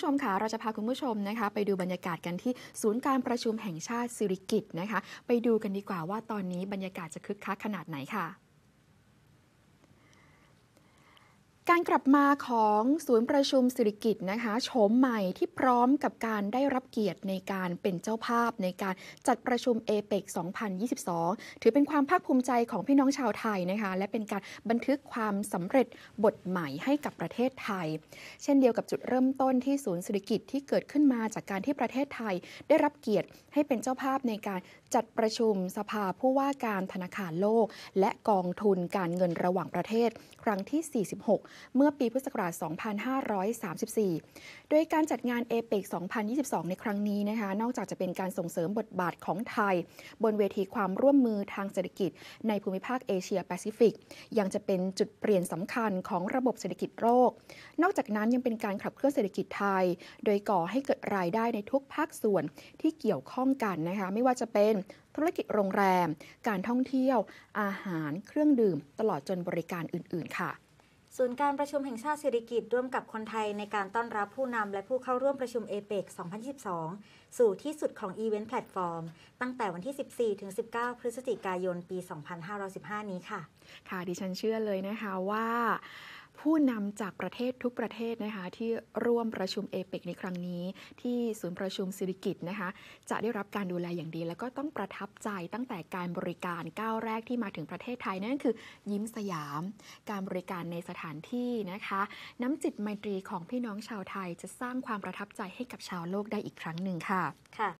ผู้ชมค่ะเราจะพาคุณผู้ชมนะคะ ไปดูบรรยากาศกันที่ศูนย์การประชุมแห่งชาติสิริกิตนะคะ ไปดูกันดีกว่าว่าตอนนี้บรรยากาศจะคึกคักขนาดไหนค่ะการกลับมาของศูนย์ประชุมสิริกิตนะคะโฉมใหม่ที่พร้อมกับการได้รับเกียรติในการเป็นเจ้าภาพในการจัดประชุมเอเปก2022 ถือเป็นความภาคภูมิใจของพี่น้องชาวไทยนะคะและเป็นการบันทึกความสำเร็จบทใหม่ให้กับประเทศไทย เช่นเดียวกับจุดเริ่มต้นที่ศูนย์สิริกิตที่เกิดขึ้นมาจากการที่ประเทศไทย ได้รับเกียรติให้เป็นเจ้าภาพในการจัดประชุมสภาผู้ว่าการธนาคารโลก และกองทุนการเงินระหว่างประเทศครั้งที่ 46เมื่อปีพุทธศักราช2534 โดยการจัดงานเอเปก2022 ในครั้งนี้นะคะ นอกจากจะเป็นการส่งเสริมบทบาทของไทย บนเวทีความร่วมมือทางเศรษฐกิจ ในภูมิภาคเอเชียแปซิฟิก ยังจะเป็นจุดเปลี่ยนสำคัญของระบบเศรษฐกิจโลก นอกจากนั้นยังเป็นการขับเคลื่อนเศรษฐกิจไทย โดยก่อให้เกิดรายได้ในทุกภาคส่วนที่เกี่ยวข้องกันนะคะ ไม่ว่าจะเป็นธุรกิจโรงแรม การท่องเที่ยว อาหาร เครื่องดื่ม ตลอดจนบริการอื่น ๆค่ะศูนย์การประชุมแห่งชาติเศรษฐกิจร่วมกับคนไทยในการต้อนรับผู้นำและผู้เข้าร่วมประชุมเอเปก2022สู่ที่สุดของอีเวนต์แพลตฟอร์มตั้งแต่วันที่ 14 ถึง 19 พฤศจิกายนปี 2515 นี้ค่ะ ค่ะดิฉันเชื่อเลยนะคะว่าผู้นำจากประเทศทุกประเทศนะคะ ที่ร่วมประชุมเอเปกในครั้งนี้ที่ศูนย์ประชุมสิริกิตนะคะ จะได้รับการดูแลอย่างดี แล้วก็ต้องประทับใจตั้งแต่การบริการก้าวแรกที่มาถึงประเทศไทยนั่นคือ ยิ้มสยาม การบริการในสถานที่นะคะ น้ำจิตไมตรีของพี่น้องชาวไทย จะสร้างความประทับใจให้กับชาวโลกได้อีกครั้งหนึ่งค่ะค่ะ